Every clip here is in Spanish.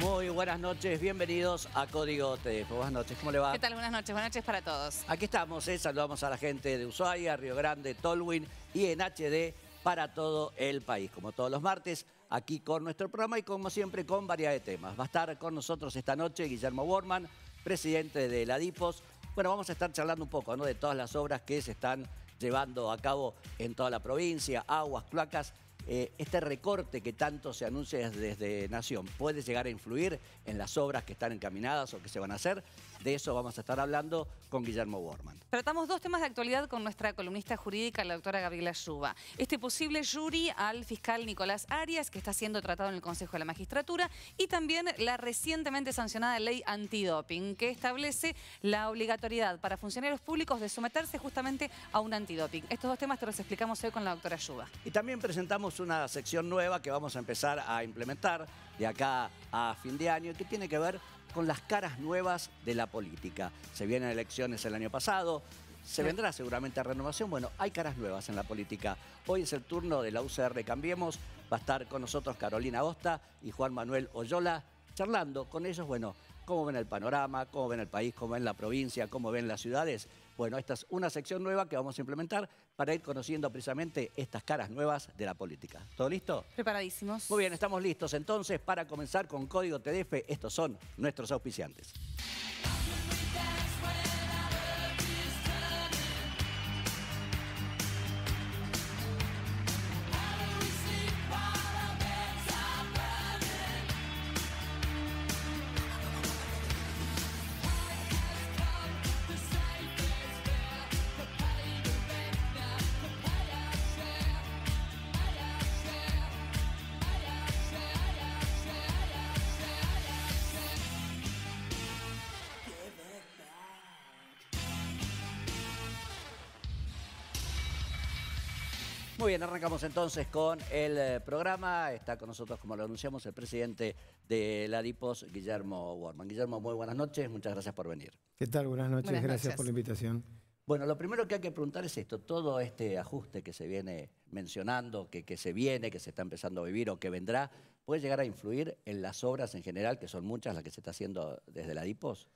Muy buenas noches, bienvenidos a Código TF. Buenas noches, ¿cómo le va? ¿Qué tal? Buenas noches, buenas noches para todos. Aquí estamos, eh, saludamos a la gente de Ushuaia, Río Grande, Tolwin y en HD para todo el país. Como todos los martes, aquí con nuestro programa y como siempre con variedad de temas. Va a estar con nosotros esta noche Guillermo Borman, presidente de la DIPOS. Bueno, vamos a estar charlando un poco ¿no? de todas las obras que se están llevando a cabo en toda la provincia, aguas, cloacas eh, este recorte que tanto se anuncia desde Nación puede llegar a influir en las obras que están encaminadas o que se van a hacer. De eso vamos a estar hablando con Guillermo Borman. Tratamos dos temas de actualidad con nuestra columnista jurídica, la doctora Gabriela Yuba. Este posible jury al fiscal Nicolás Arias, que está siendo tratado en el Consejo de la Magistratura, y también la recientemente sancionada ley antidoping, que establece la obligatoriedad para funcionarios públicos de someterse justamente a un antidoping. Estos dos temas te los explicamos hoy con la doctora Yuba. Y también presentamos una sección nueva que vamos a empezar a implementar de acá a fin de año, que tiene que ver con las caras nuevas de la política. Se vienen elecciones el año pasado, se vendrá seguramente a renovación. Bueno, hay caras nuevas en la política. Hoy es el turno de la UCR Cambiemos. Va a estar con nosotros Carolina Agosta y Juan Manuel Oyola charlando con ellos, bueno, cómo ven el panorama, cómo ven el país, cómo ven la provincia, cómo ven las ciudades bueno, esta es una sección nueva que vamos a implementar para ir conociendo precisamente estas caras nuevas de la política. ¿Todo listo? Preparadísimos. Muy bien, estamos listos entonces para comenzar con Código TDF. Estos son nuestros auspiciantes. Muy bien, arrancamos entonces con el eh, programa. Está con nosotros, como lo anunciamos, el presidente de la DIPOS, Guillermo Warman. Guillermo, muy buenas noches, muchas gracias por venir. ¿Qué tal? Buenas noches, gracias por la invitación. Bueno, lo primero que hay que preguntar es esto, todo este ajuste que se viene mencionando, que, que se viene, que se está empezando a vivir o que vendrá, ¿puede llegar a influir en las obras en general, que son muchas las que se está haciendo desde la DIPOS?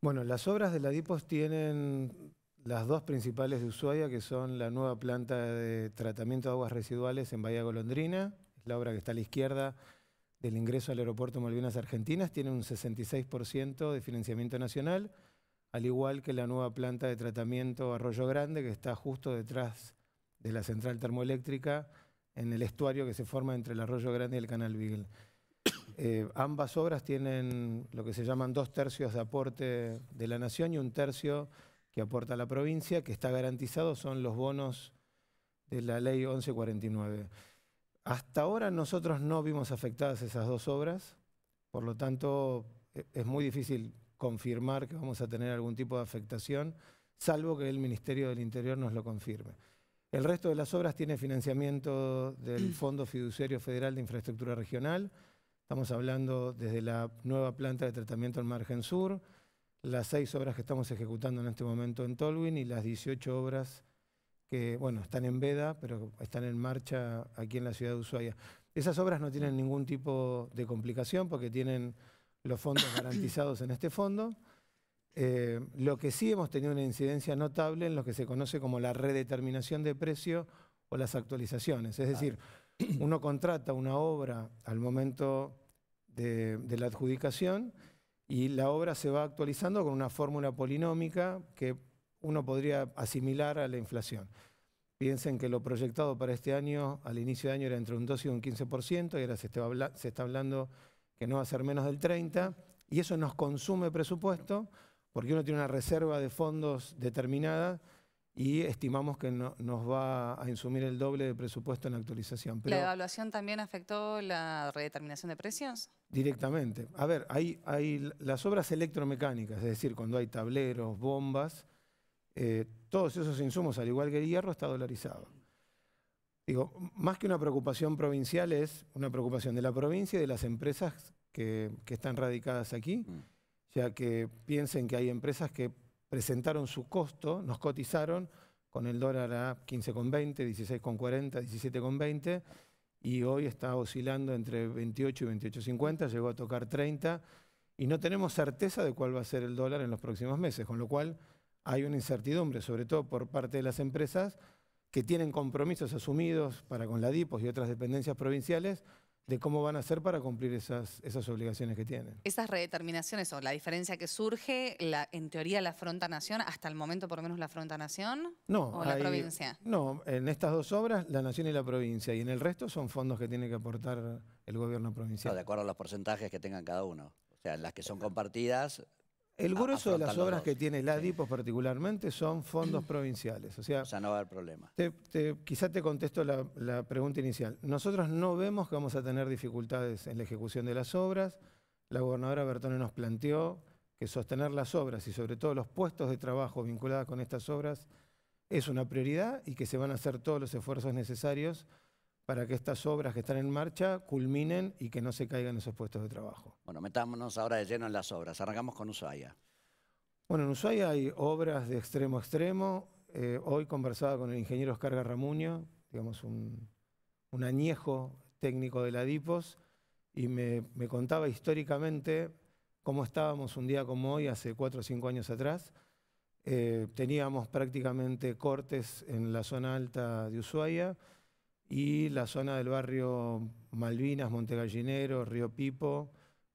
Bueno, las obras de la DIPOS tienen las dos principales de Ushuaia, que son la nueva planta de tratamiento de aguas residuales en Bahía Golondrina, la obra que está a la izquierda del ingreso al aeropuerto Malvinas Argentinas, tiene un 66% de financiamiento nacional, al igual que la nueva planta de tratamiento Arroyo Grande, que está justo detrás de la central termoeléctrica, en el estuario que se forma entre el Arroyo Grande y el Canal Beagle. Eh, ambas obras tienen lo que se llaman dos tercios de aporte de la nación y un tercio que aporta la provincia, que está garantizado, son los bonos de la ley 1149. Hasta ahora nosotros no vimos afectadas esas dos obras, por lo tanto e-, es muy difícil confirmar que vamos a tener algún tipo de afectación, salvo que el Ministerio del Interior nos lo confirme. El resto de las obras tiene financiamiento del mm. Fondo Fiduciario Federal de Infraestructura Regional. Estamos hablando desde la nueva planta de tratamiento en Margen Sur, las seis obras que estamos ejecutando en este momento en Tolwin y las 18 obras que, bueno, están en veda, pero están en marcha aquí en la ciudad de Ushuaia. Esas obras no tienen ningún tipo de complicación porque tienen los fondos garantizados en este fondo. Eh, lo que sí hemos tenido una incidencia notable en lo que se conoce como la redeterminación de precio o las actualizaciones. Es decir, uno contrata una obra al momento de la adjudicación y la obra se va actualizando con una fórmula polinómica que uno podría asimilar a la inflación. Piensen que lo proyectado para este año, al inicio de año, era entre un 2 y un 15%, y ahora se está, hablando que no va a ser menos del 30%, y eso nos consume presupuesto, porque uno tiene una reserva de fondos determinada y estimamos que nos va a insumir el doble de presupuesto en la actualización. ¿La evaluación también afectó la redeterminación de precios? Directamente. A ver, hay, hay las obras electromecánicas, es decir, cuando hay tableros, bombas, eh, todos esos insumos, al igual que el hierro, está dolarizado. Digo, más que una preocupación provincial es una preocupación de la provincia y de las empresas que, que están radicadas aquí, mm. ya que piensen que hay empresas que presentaron su costo, nos cotizaron con el dólar a 15,20, 16,40, 17,20 y hoy está oscilando entre 28 y 28.50, llegó a tocar 30 y no tenemos certeza de cuál va a ser el dólar en los próximos meses, con lo cual hay una incertidumbre, sobre todo por parte de las empresas que tienen compromisos asumidos para con la DIPOS y otras dependencias provinciales de cómo van a hacer para cumplir esas, esas obligaciones que tienen. Esas redeterminaciones o la diferencia que surge, en teoría la fronta nación, hasta el momento por lo menos la fronta nación o la provincia. No, en estas dos obras la nación y la provincia y en el resto son fondos que tiene que aportar el gobierno provincial. de acuerdo a los porcentajes que tengan cada uno. O sea, las que son compartidas el grueso de las obras que tiene la particularmente son fondos provinciales. O sea, no va a haber problema. quizá te contesto la, la, pregunta inicial. Nosotros no vemos que vamos a tener dificultades en la ejecución de las obras. La gobernadora Bertone nos planteó que sostener las obras y sobre todo los puestos de trabajo vinculados con estas obras es una prioridad y que se van a hacer todos los esfuerzos necesarios para que estas obras que están en marcha culminen y que no se caigan esos puestos de trabajo. Bueno, metámonos ahora de lleno en las obras. Arrancamos con Ushuaia. Bueno, en Ushuaia hay obras de extremo a extremo. Eh, hoy conversaba con el ingeniero Oscar Garramuño, digamos un, un añejo técnico de la DIPOS, y me, me, contaba históricamente cómo estábamos un día como hoy, hace cuatro o cinco años atrás. Eh, teníamos prácticamente cortes en la zona alta de Ushuaia, y la zona del barrio Malvinas, Montegallinero, Río Pipo,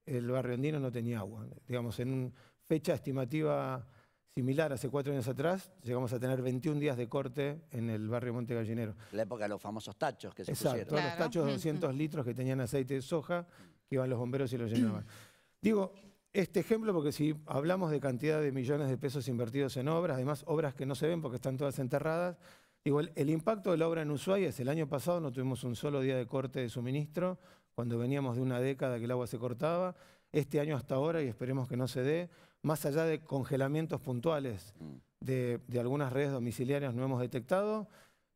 el barrio andino no tenía agua. Digamos, en una fecha estimativa similar, hace cuatro años atrás, llegamos a tener 21 días de corte en el barrio Montegallinero. La época de los famosos tachos que se Exacto, pusieron. los tachos de 200 litros que tenían aceite de soja, que iban los bomberos y los llenaban. Digo, este ejemplo, porque si hablamos de cantidad de millones de pesos invertidos en obras, además obras que no se ven porque están todas enterradas, el, impacto de la obra en Ushuaia es el año pasado no tuvimos un solo día de corte de suministro, cuando veníamos de una década que el agua se cortaba. Este año hasta ahora, y esperemos que no se dé, más allá de congelamientos puntuales mm. de, algunas redes domiciliarias no hemos detectado,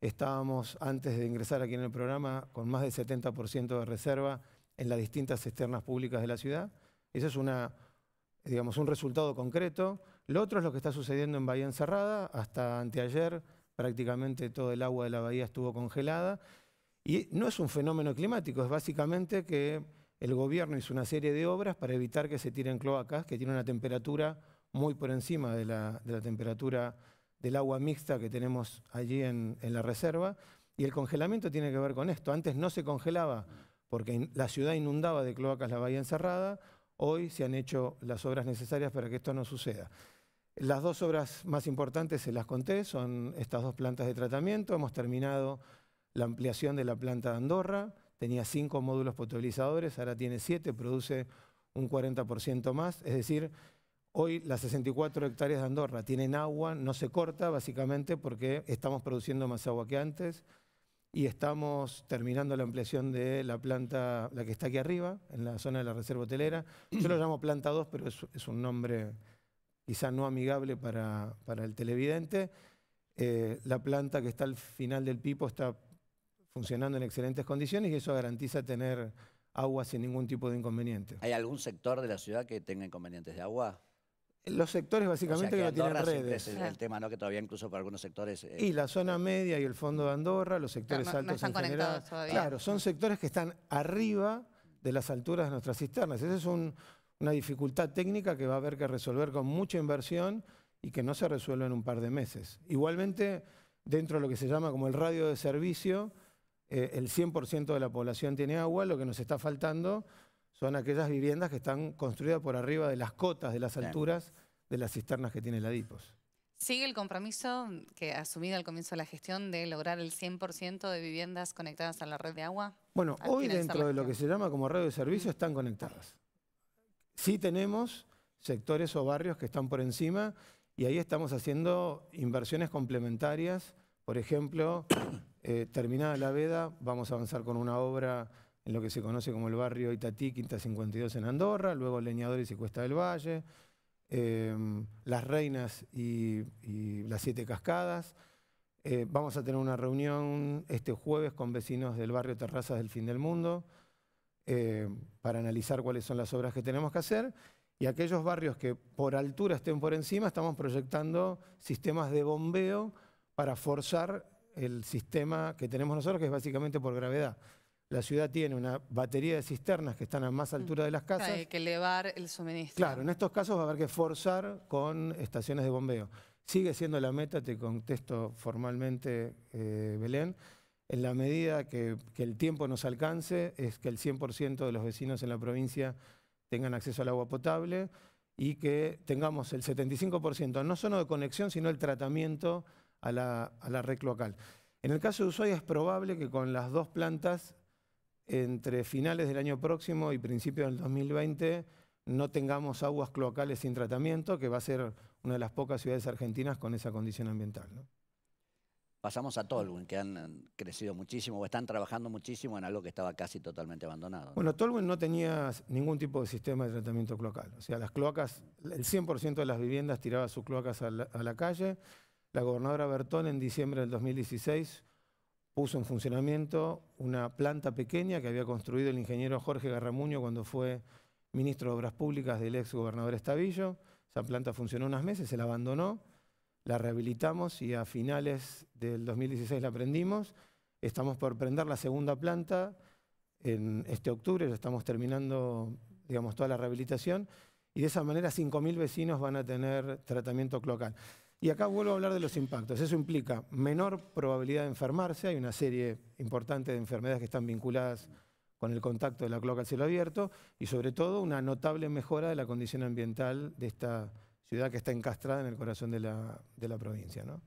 estábamos antes de ingresar aquí en el programa con más del 70% de reserva en las distintas externas públicas de la ciudad. Eso es una, un resultado concreto. Lo otro es lo que está sucediendo en Bahía Encerrada. Hasta anteayer prácticamente todo el agua de la bahía estuvo congelada. Y no es un fenómeno climático, es básicamente que el gobierno hizo una serie de obras para evitar que se tiren cloacas, que tienen una temperatura muy por encima de la, temperatura del agua mixta que tenemos allí en, la reserva. Y el congelamiento tiene que ver con esto. Antes no se congelaba porque la ciudad inundaba de cloacas la bahía encerrada. Hoy se han hecho las obras necesarias para que esto no suceda. Las dos obras más importantes se las conté, son estas dos plantas de tratamiento. Hemos terminado la ampliación de la planta de Andorra, tenía cinco módulos potabilizadores, ahora tiene siete, produce un 40% más, es decir, hoy las 64 hectáreas de Andorra tienen agua, no se corta básicamente porque estamos produciendo más agua que antes y estamos terminando la ampliación de la planta, la que está aquí arriba, en la zona de la reserva hotelera. Yo lo llamo planta 2, pero es, es un nombre quizá no amigable para, el televidente. Eh, la planta que está al final del pipo está funcionando en excelentes condiciones y eso garantiza tener agua sin ningún tipo de inconveniente. ¿Hay algún sector de la ciudad que tenga inconvenientes de agua? Los sectores básicamente que, no tienen redes. el tema, ¿no? Que todavía incluso para algunos sectores... Eh, y la zona media y el fondo de Andorra, los sectores altos están Todavía. Claro, son sectores que están arriba de las alturas de nuestras cisternas. Ese es un, una dificultad técnica que va a haber que resolver con mucha inversión y que no se resuelve en un par de meses. Igualmente, dentro de lo que se llama como el radio de servicio, eh, el 100% de la población tiene agua, lo que nos está faltando son aquellas viviendas que están construidas por arriba de las cotas, de las alturas, de las cisternas que tiene la DIPOS. Sigue el compromiso que ha asumido al comienzo de la gestión de lograr el 100% de viviendas conectadas a la red de agua. Bueno, hoy dentro de lo que se llama como radio de servicio están conectadas. Sí tenemos sectores o barrios que están por encima y ahí estamos haciendo inversiones complementarias. Por ejemplo, eh, terminada la veda, vamos a avanzar con una obra en lo que se conoce como el barrio Itatí, Quinta 52 en Andorra, luego Leñadores y Cuesta del Valle, em, Las Reinas y, Las Siete Cascadas. Eh, vamos a tener una reunión este jueves con vecinos del barrio Terrazas del Fin del Mundo. Eh, para analizar cuáles son las obras que tenemos que hacer. Y aquellos barrios que por altura estén por encima, estamos proyectando sistemas de bombeo para forzar el sistema que tenemos nosotros, que es básicamente por gravedad. La ciudad tiene una batería de cisternas que están a más mm. altura de las casas. Hay que elevar el suministro. Claro, en estos casos va a haber que forzar con estaciones de bombeo. Sigue siendo la meta, te contesto formalmente, eh, Belén, en la medida que, el tiempo nos alcance, es que el 100% de los vecinos en la provincia tengan acceso al agua potable y que tengamos el 75%, no solo de conexión, sino el tratamiento a la, red cloacal. En el caso de Ushuaia es probable que con las dos plantas, entre finales del año próximo y principios del 2020, no tengamos aguas cloacales sin tratamiento, que va a ser una de las pocas ciudades argentinas con esa condición ambiental. ¿no? pasamos a Tolwyn, que han crecido muchísimo o están trabajando muchísimo en algo que estaba casi totalmente abandonado. Bueno, Tolwyn no tenía ningún tipo de sistema de tratamiento cloacal. O sea, las cloacas, el 100% de las viviendas tiraba sus cloacas a la, calle. La gobernadora Bertón en diciembre del 2016 puso en funcionamiento una planta pequeña que había construido el ingeniero Jorge Garramuño cuando fue ministro de Obras Públicas del ex gobernador Estavillo. Esa planta funcionó unos meses, se la abandonó la rehabilitamos y a finales del 2016 la prendimos. Estamos por prender la segunda planta en este octubre, ya estamos terminando digamos, toda la rehabilitación y de esa manera 5.000 vecinos van a tener tratamiento cloacal. Y acá vuelvo a hablar de los impactos. Eso implica menor probabilidad de enfermarse, hay una serie importante de enfermedades que están vinculadas con el contacto de la cloaca al cielo abierto y sobre todo una notable mejora de la condición ambiental de esta ciudad que está encastrada en el corazón de la, provincia, ¿no?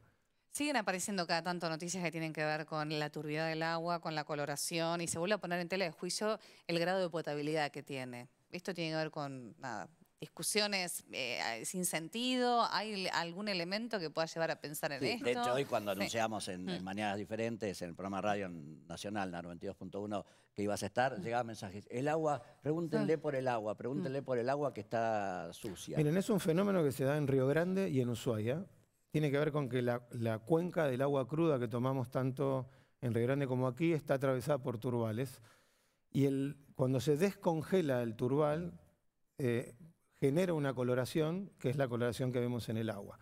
Siguen apareciendo cada tanto noticias que tienen que ver con la turbidez del agua, con la coloración, y se vuelve a poner en tela de juicio el grado de potabilidad que tiene. Esto tiene que ver con nada, discusiones eh, sin sentido? ¿Hay algún elemento que pueda llevar a pensar en esto? De hecho, hoy cuando anunciamos en, mm. maneras Diferentes, en el programa Radio Nacional, la 92.1, que ibas a estar, mm. llegaba mensajes, el agua, pregúntenle por el agua, pregúntenle mm. por el agua que está sucia. Miren, es un fenómeno que se da en Río Grande y en Ushuaia. Tiene que ver con que la, cuenca del agua cruda que tomamos tanto en Río Grande como aquí está atravesada por turbales. Y el, cuando se descongela el turbal, eh, genera una coloración, que es la coloración que vemos en el agua.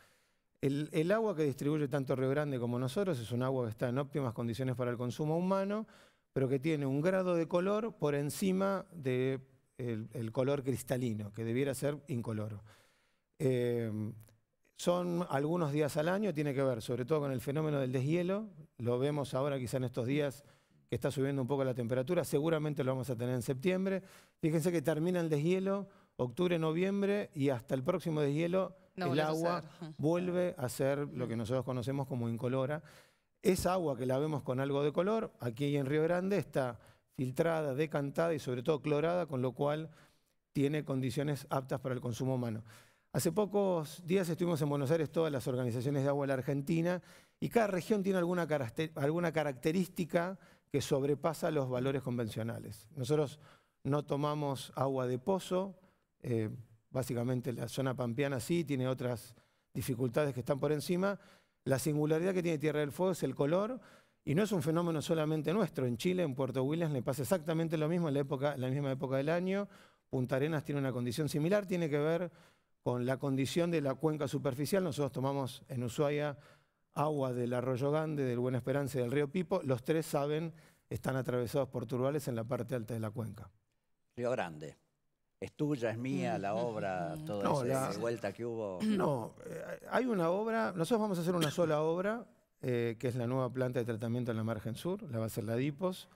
El, agua que distribuye tanto Río Grande como nosotros es un agua que está en óptimas condiciones para el consumo humano, pero que tiene un grado de color por encima del color cristalino, que debiera ser incoloro. Eh, son algunos días al año, tiene que ver sobre todo con el fenómeno del deshielo, lo vemos ahora quizá en estos días que está subiendo un poco la temperatura, seguramente lo vamos a tener en septiembre. Fíjense que termina el deshielo octubre, noviembre y hasta el próximo deshielo, el agua vuelve a ser lo que nosotros conocemos como incolora. Es agua que la vemos con algo de color, aquí en Río Grande, está filtrada, decantada y sobre todo clorada, con lo cual tiene condiciones aptas para el consumo humano. Hace pocos días estuvimos en Buenos Aires todas las organizaciones de agua de la Argentina y cada región tiene alguna, alguna característica que sobrepasa los valores convencionales. Nosotros no tomamos agua de pozo, eh, básicamente la zona pampeana sí, tiene otras dificultades que están por encima. La singularidad que tiene Tierra del Fuego es el color, y no es un fenómeno solamente nuestro. En Chile, en Puerto Williams, le pasa exactamente lo mismo en la, en la misma época del año. Punta Arenas tiene una condición similar, tiene que ver con la condición de la cuenca superficial. Nosotros tomamos en Ushuaia agua del arroyo Grande, del Buena Esperanza y del río Pipo. Los tres saben, están atravesados por turbales en la parte alta de la cuenca. Río Grande es tuya, es mía, mm, la mm, obra, mm, toda esa la... vuelta que hubo. No, eh, hay una obra, nosotros vamos a hacer una sola obra, eh, que es la nueva planta de tratamiento en la margen sur, la va a hacer la DIPOS.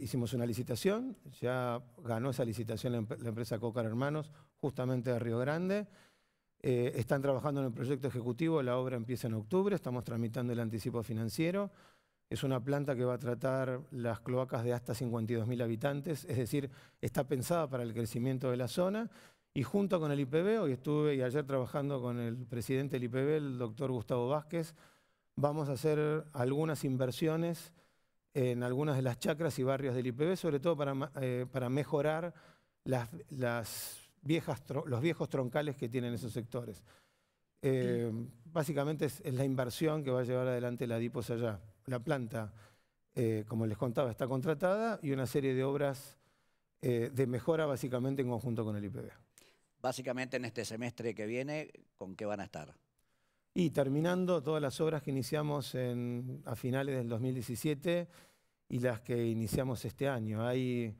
hicimos una licitación, ya ganó esa licitación la, empresa Coca Hermanos, justamente de Río Grande. Eh, están trabajando en el proyecto ejecutivo, la obra empieza en octubre, estamos tramitando el anticipo financiero. Es una planta que va a tratar las cloacas de hasta 52.000 habitantes, es decir, está pensada para el crecimiento de la zona. Y junto con el IPB, hoy estuve y ayer trabajando con el presidente del IPB, el doctor Gustavo Vázquez, vamos a hacer algunas inversiones en algunas de las chacras y barrios del IPB, sobre todo para, eh, para mejorar las, viejas, los viejos troncales que tienen esos sectores. Eh, básicamente es, es, la inversión que va a llevar adelante la DIPOS allá la planta, eh, como les contaba, está contratada y una serie de obras eh, de mejora básicamente en conjunto con el IPB. Básicamente en este semestre que viene, ¿con qué van a estar? Y terminando todas las obras que iniciamos a finales del 2017 y las que iniciamos este año. Hay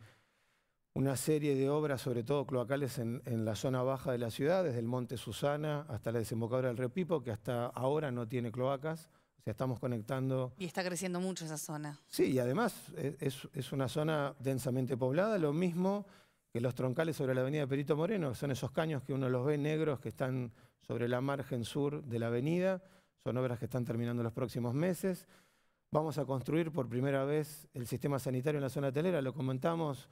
una serie de obras, sobre todo cloacales, en, en, la zona baja de la ciudad, desde el Monte Susana hasta la desembocadura del Río Pipo, que hasta ahora no tiene cloacas estamos conectando. Y está creciendo mucho esa zona. Sí, y además e, es, una zona densamente poblada, lo mismo que los troncales sobre la avenida Perito Moreno, son esos caños que uno los ve negros que están sobre la margen sur de la avenida. Son obras que están terminando los próximos meses. Vamos a construir por primera vez el sistema sanitario en la zona hotelera, lo comentamos.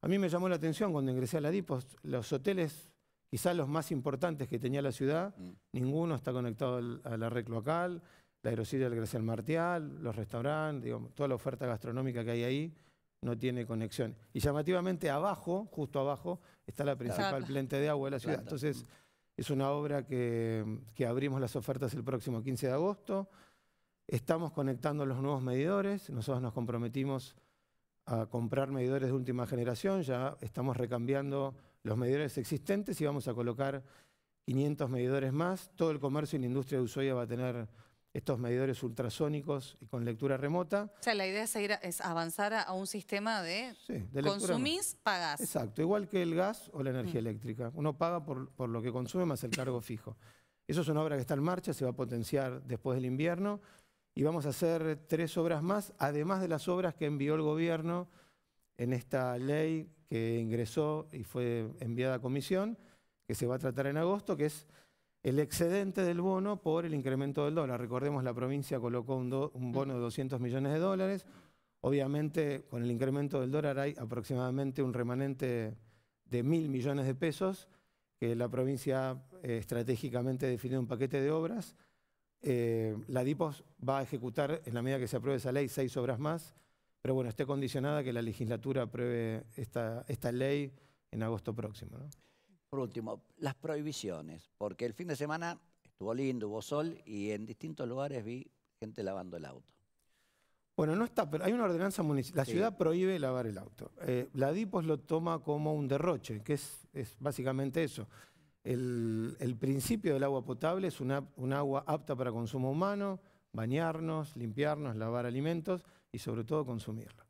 A mí me llamó la atención cuando ingresé a la DIPOS, los hoteles, quizás los más importantes que tenía la ciudad, mm. ninguno está conectado a la red local la aerosilla del Gracial Martial, los restaurantes, toda la oferta gastronómica que hay ahí no tiene conexión. Y llamativamente abajo, justo abajo, está la principal planta de agua de la ciudad. Entonces, es una obra que, abrimos las ofertas el próximo 15 de agosto. Estamos conectando los nuevos medidores. Nosotros nos comprometimos a comprar medidores de última generación. Ya estamos recambiando los medidores existentes y vamos a colocar 500 medidores más. Todo el comercio y la industria de Ushuaia va a tener estos medidores ultrasónicos y con lectura remota. O sea, la idea es, avanzar a, un sistema de, consumís, pagás. Exacto, igual que el gas o la energía mm. eléctrica. Uno paga por, por, lo que consume más el cargo fijo. Eso es una obra que está en marcha, se va a potenciar después del invierno y vamos a hacer tres obras más, además de las obras que envió el gobierno en esta ley que ingresó y fue enviada a comisión, que se va a tratar en agosto, que es el excedente del bono por el incremento del dólar. Recordemos, la provincia colocó un, mm. bono de 200 millones de dólares. Obviamente, con el incremento del dólar hay aproximadamente un remanente de mil millones de pesos que la provincia eh, estratégicamente definió un paquete de obras. Eh, la DIPOS va a ejecutar, en la medida que se apruebe esa ley, seis obras más, pero bueno, esté condicionada que la legislatura apruebe esta, ley en agosto próximo. Por último, las prohibiciones, porque el fin de semana estuvo lindo, hubo sol y en distintos lugares vi gente lavando el auto. Bueno, no está, pero hay una ordenanza municipal. La ciudad prohíbe lavar el auto. Eh, la DIPOS lo toma como un derroche, que es, básicamente eso. El, principio del agua potable es un agua apta para consumo humano, bañarnos, limpiarnos, lavar alimentos y sobre todo consumirla.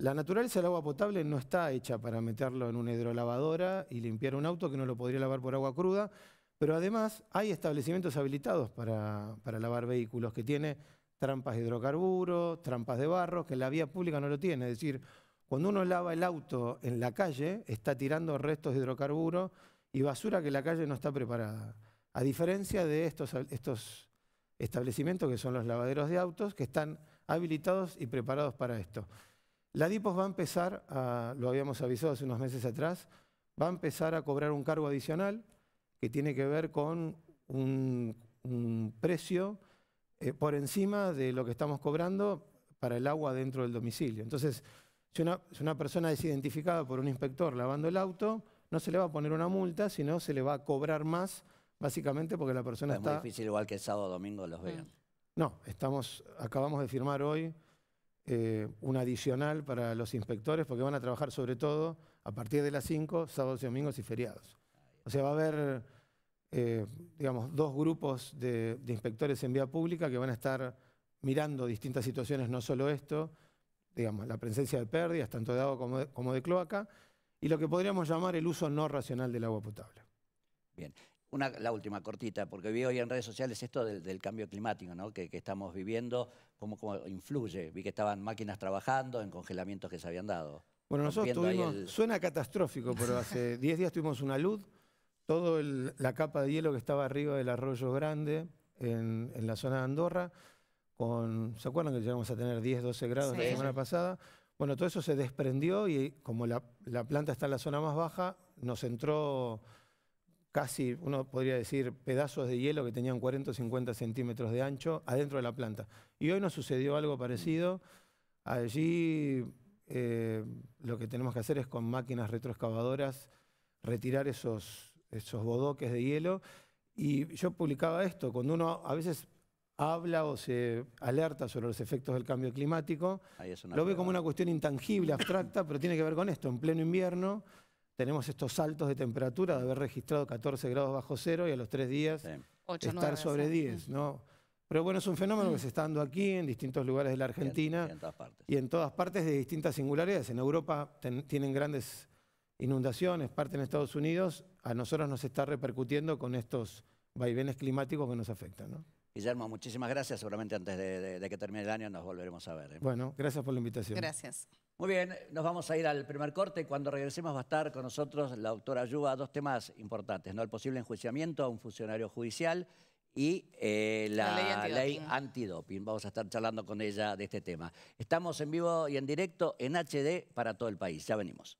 La naturaleza del agua potable no está hecha para meterlo en una hidrolavadora y limpiar un auto que no lo podría lavar por agua cruda, pero además hay establecimientos habilitados para, lavar vehículos que tiene trampas de hidrocarburos, trampas de barro, que la vía pública no lo tiene. Es decir, cuando uno lava el auto en la calle, está tirando restos de hidrocarburos y basura que la calle no está preparada. A diferencia de estos, estos establecimientos que son los lavaderos de autos, que están habilitados y preparados para esto. La DIPOS va a empezar, lo habíamos avisado hace unos meses atrás, va a empezar a cobrar un cargo adicional que tiene que ver con un, precio eh, por encima de lo que estamos cobrando para el agua dentro del domicilio. Entonces, si una, persona es identificada por un inspector lavando el auto, no se le va a poner una multa, sino se le va a cobrar más, básicamente porque la persona está... Es muy difícil igual que el sábado o domingo los vean. Ah. No, estamos, acabamos de firmar hoy eh, un adicional para los inspectores porque van a trabajar sobre todo a partir de las 5, sábados y domingos y feriados. O sea, va a haber, eh, digamos, dos grupos de, inspectores en vía pública que van a estar mirando distintas situaciones, no solo esto, digamos, la presencia de pérdidas, tanto de agua como de, como de cloaca, y lo que podríamos llamar el uso no racional del agua potable. Bien, la última, cortita, porque vi hoy en redes sociales esto del, cambio climático que, estamos viviendo, cómo, cómo, influye. Vi que estaban máquinas trabajando en congelamientos que se habían dado. Bueno, nosotros tuvimos, suena catastrófico, pero hace 10 días tuvimos una luz, toda la capa de hielo que estaba arriba del arroyo grande en, la zona de Andorra, con, ¿se acuerdan que llegamos a tener 10, 12 grados la semana pasada? Bueno, todo eso se desprendió y como la planta está en la zona más baja, nos entró casi, uno podría decir, pedazos de hielo que tenían 40 o 50 centímetros de ancho adentro de la planta. Y hoy nos sucedió algo parecido. Allí eh, lo que tenemos que hacer es con máquinas retroexcavadoras retirar esos, esos bodoques de hielo. Y yo publicaba esto, cuando uno a veces habla o se alerta sobre los efectos del cambio climático, lo ve como una cuestión intangible, abstracta, pero tiene que ver con esto. En pleno invierno tenemos estos saltos de temperatura de haber registrado 14 grados bajo cero y a los tres días estar sobre 10, ¿no? Pero bueno, es un fenómeno que se está dando aquí, en distintos lugares de la Argentina. Y en, todas partes. de distintas singularidades. En Europa tienen grandes inundaciones, parte en Estados Unidos. A nosotros nos está repercutiendo con estos vaivenes climáticos que nos afectan, ¿no? Guillermo, muchísimas gracias. Seguramente antes de, que termine el año nos volveremos a ver. ¿eh? Bueno, gracias por la invitación. Gracias. Muy bien, nos vamos a ir al primer corte. Cuando regresemos va a estar con nosotros la doctora Ayuba. Dos temas importantes, ¿no? El posible enjuiciamiento a un funcionario judicial y eh, la, ley antidoping. vamos a estar charlando con ella de este tema. Estamos en vivo y en directo en HD para todo el país. Ya venimos.